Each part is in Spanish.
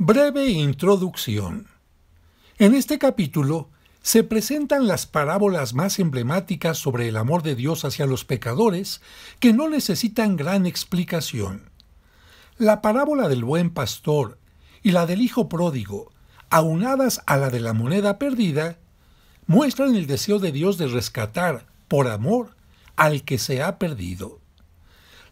Breve introducción. En este capítulo se presentan las parábolas más emblemáticas sobre el amor de Dios hacia los pecadores que no necesitan gran explicación. La parábola del buen pastor y la del hijo pródigo, aunadas a la de la moneda perdida, muestran el deseo de Dios de rescatar, por amor, al que se ha perdido.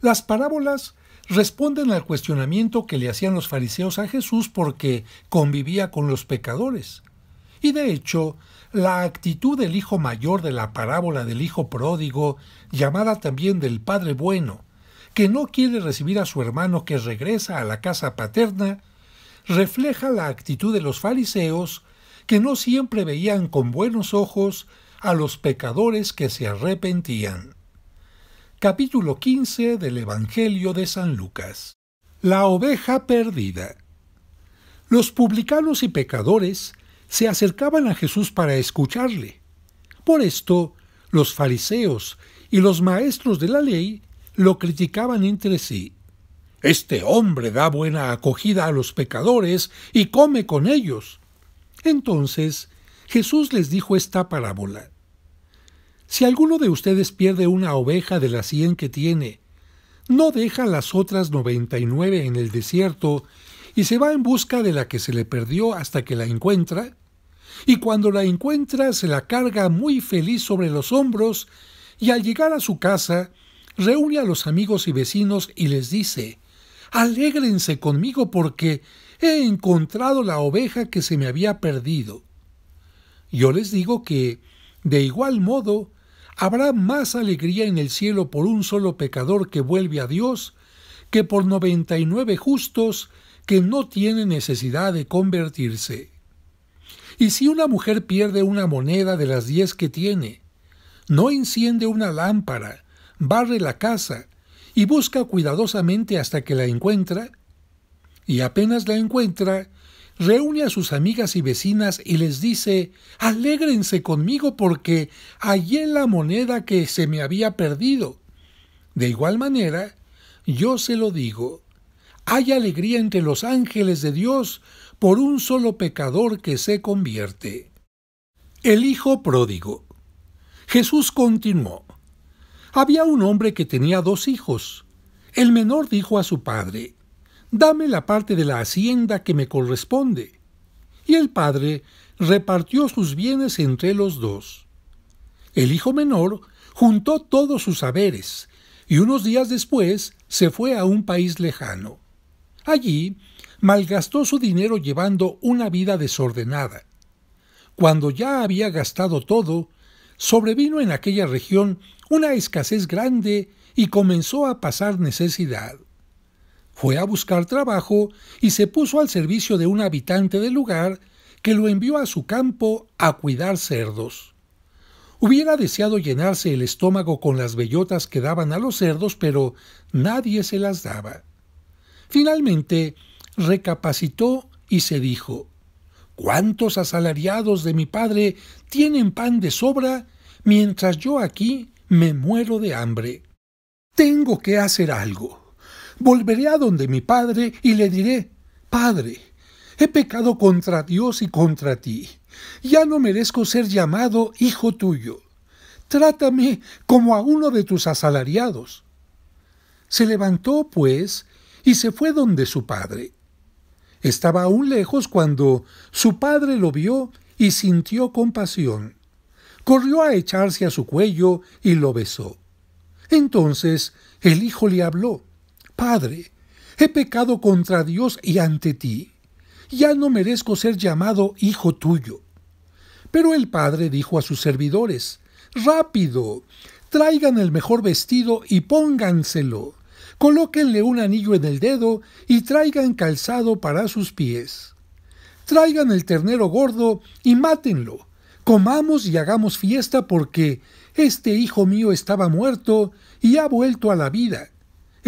Las parábolas responden al cuestionamiento que le hacían los fariseos a Jesús porque convivía con los pecadores. Y de hecho, la actitud del hijo mayor de la parábola del hijo pródigo, llamada también del padre bueno, que no quiere recibir a su hermano que regresa a la casa paterna, refleja la actitud de los fariseos que no siempre veían con buenos ojos a los pecadores que se arrepentían capítulo 15 del Evangelio de San Lucas. La oveja perdida. Los publicanos y pecadores se acercaban a Jesús para escucharle. Por esto, los fariseos y los maestros de la ley lo criticaban entre sí. Este hombre da buena acogida a los pecadores y come con ellos. Entonces Jesús les dijo esta parábola. Si alguno de ustedes pierde una oveja de las cien que tiene, no deja las otras noventa y nueve en el desierto y se va en busca de la que se le perdió hasta que la encuentra, y cuando la encuentra se la carga muy feliz sobre los hombros y al llegar a su casa reúne a los amigos y vecinos y les dice, Alégrense conmigo porque he encontrado la oveja que se me había perdido. Yo les digo que, de igual modo, Habrá más alegría en el cielo por un solo pecador que vuelve a Dios que por noventa y nueve justos que no tienen necesidad de convertirse. Y si una mujer pierde una moneda de las diez que tiene, no enciende una lámpara, barre la casa y busca cuidadosamente hasta que la encuentra, y apenas la encuentra, reúne a sus amigas y vecinas y les dice Alégrense conmigo porque hallé la moneda que se me había perdido. De igual manera, yo se lo digo, hay alegría entre los ángeles de Dios por un solo pecador que se convierte. El Hijo Pródigo. Jesús continuó. Había un hombre que tenía dos hijos. El menor dijo a su padre, dame la parte de la hacienda que me corresponde. Y el padre repartió sus bienes entre los dos. El hijo menor juntó todos sus saberes y unos días después se fue a un país lejano. Allí malgastó su dinero llevando una vida desordenada. Cuando ya había gastado todo, sobrevino en aquella región una escasez grande y comenzó a pasar necesidad. Fue a buscar trabajo y se puso al servicio de un habitante del lugar que lo envió a su campo a cuidar cerdos. Hubiera deseado llenarse el estómago con las bellotas que daban a los cerdos, pero nadie se las daba. Finalmente, recapacitó y se dijo, ¿cuántos asalariados de mi padre tienen pan de sobra mientras yo aquí me muero de hambre? Tengo que hacer algo. Volveré a donde mi padre y le diré, Padre, he pecado contra Dios y contra ti. Ya no merezco ser llamado hijo tuyo. Trátame como a uno de tus asalariados. Se levantó, pues, y se fue donde su padre. Estaba aún lejos cuando su padre lo vio y sintió compasión. Corrió a echarse a su cuello y lo besó. Entonces el hijo le habló. Padre, he pecado contra Dios y ante ti. Ya no merezco ser llamado hijo tuyo. Pero el padre dijo a sus servidores, Rápido, traigan el mejor vestido y pónganselo. Colóquenle un anillo en el dedo y traigan calzado para sus pies. Traigan el ternero gordo y mátenlo. Comamos y hagamos fiesta porque este hijo mío estaba muerto y ha vuelto a la vida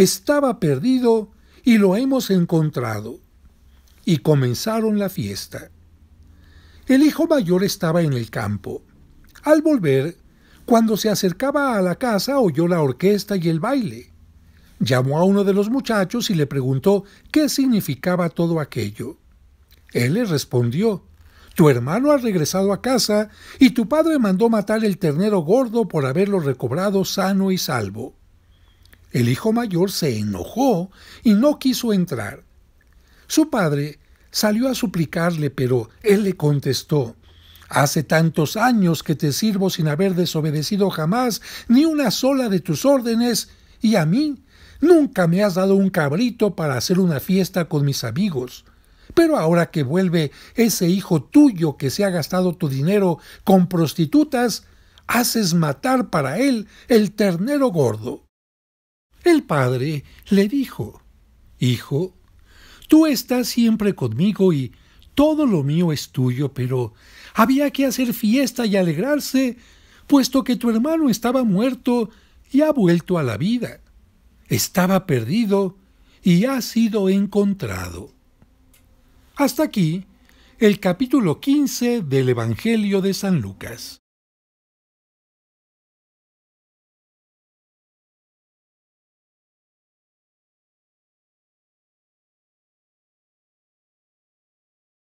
estaba perdido y lo hemos encontrado. Y comenzaron la fiesta. El hijo mayor estaba en el campo. Al volver, cuando se acercaba a la casa oyó la orquesta y el baile. Llamó a uno de los muchachos y le preguntó qué significaba todo aquello. Él le respondió, Tu hermano ha regresado a casa y tu padre mandó matar el ternero gordo por haberlo recobrado sano y salvo. El hijo mayor se enojó y no quiso entrar. Su padre salió a suplicarle, pero él le contestó, Hace tantos años que te sirvo sin haber desobedecido jamás ni una sola de tus órdenes, y a mí nunca me has dado un cabrito para hacer una fiesta con mis amigos. Pero ahora que vuelve ese hijo tuyo que se ha gastado tu dinero con prostitutas, haces matar para él el ternero gordo. El padre le dijo, Hijo, tú estás siempre conmigo y todo lo mío es tuyo, pero había que hacer fiesta y alegrarse, puesto que tu hermano estaba muerto y ha vuelto a la vida. Estaba perdido y ha sido encontrado. Hasta aquí el capítulo 15 del Evangelio de San Lucas.